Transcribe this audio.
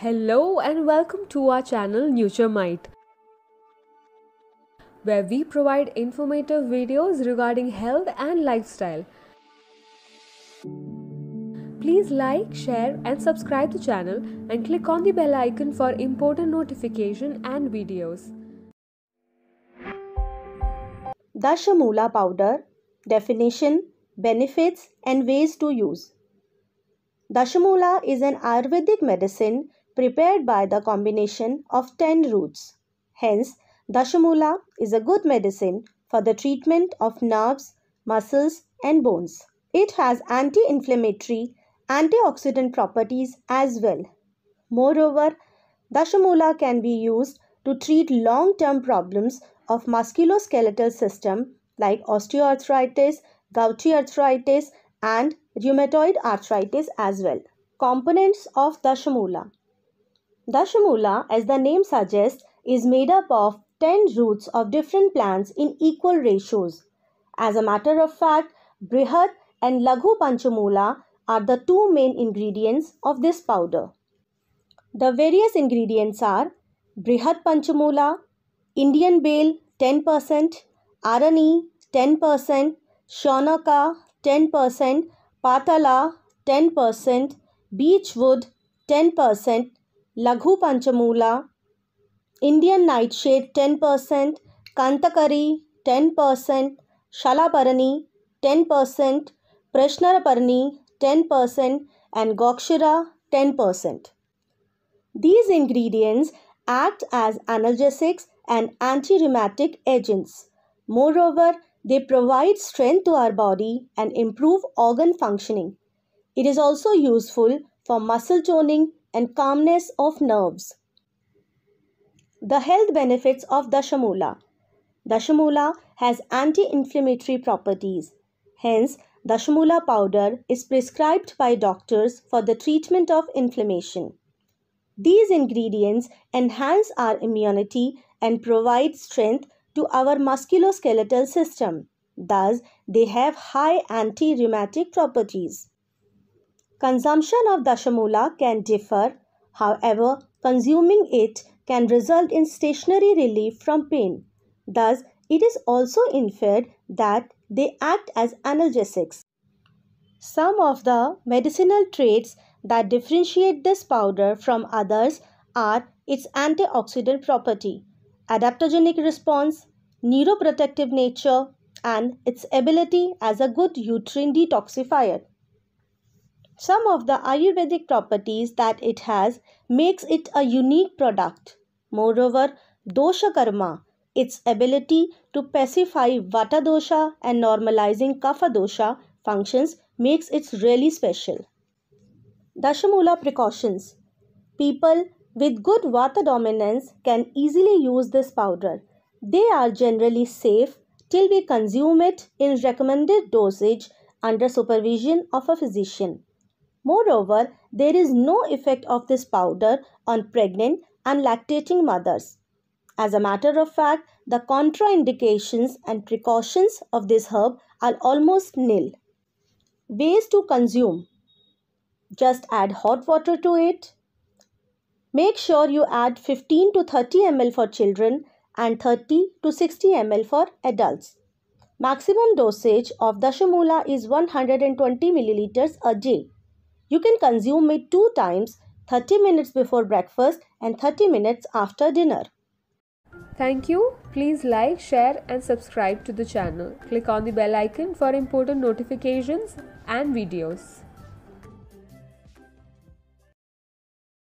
Hello and welcome to our channel Nutremite, where we provide informative videos regarding health and lifestyle. Please like, share and subscribe the channel and click on the bell icon for important notification and videos. Dashamula powder definition benefits and ways to use Dashamula is an ayurvedic medicine prepared by the combination of 10 roots. Hence, Dashamula is a good medicine for the treatment of nerves, muscles and bones. It has anti-inflammatory, antioxidant properties as well. Moreover, Dashamula can be used to treat long-term problems of musculoskeletal system like osteoarthritis, gouty arthritis and rheumatoid arthritis as well. Components of Dashamula Dashamula, as the name suggests, is made up of 10 roots of different plants in equal ratios. As a matter of fact, Brihat and Laghu Panchamula are the two main ingredients of this powder. The various ingredients are Brihat Panchamula, Indian Bale 10%, Arani 10%, Shonaka 10%, Patala 10%, Beechwood 10%, Laghu Panchamula, Indian Nightshade 10%, Kantakari 10%, Shalaparani 10%, Prashnaraparni 10% and Gokshira 10%. These ingredients act as analgesics and anti-rheumatic agents. Moreover, they provide strength to our body and improve organ functioning. It is also useful for muscle toning and calmness of nerves. The health benefits of Dashamula. Dashamula has anti-inflammatory properties. Hence, Dashamula powder is prescribed by doctors for the treatment of inflammation. These ingredients enhance our immunity and provide strength to our musculoskeletal system. Thus, they have high anti-rheumatic properties. Consumption of Dashamula can differ, however, consuming it can result in stationary relief from pain. Thus, it is also inferred that they act as analgesics. Some of the medicinal traits that differentiate this powder from others are its antioxidant property, adaptogenic response, neuroprotective nature, and its ability as a good uterine detoxifier some of the Ayurvedic properties that it has makes it a unique product. Moreover, dosha karma, its ability to pacify vata dosha and normalizing kapha dosha functions makes it really special. Dashamula precautions. People with good vata dominance can easily use this powder. They are generally safe till we consume it in recommended dosage under supervision of a physician. Moreover, there is no effect of this powder on pregnant and lactating mothers. As a matter of fact, the contraindications and precautions of this herb are almost nil. Ways to consume Just add hot water to it. Make sure you add 15 to 30 ml for children and 30 to 60 ml for adults. Maximum dosage of Dashamula is 120 milliliters a day. You can consume it two times 30 minutes before breakfast and 30 minutes after dinner. Thank you. Please like, share and subscribe to the channel. Click on the bell icon for important notifications and videos.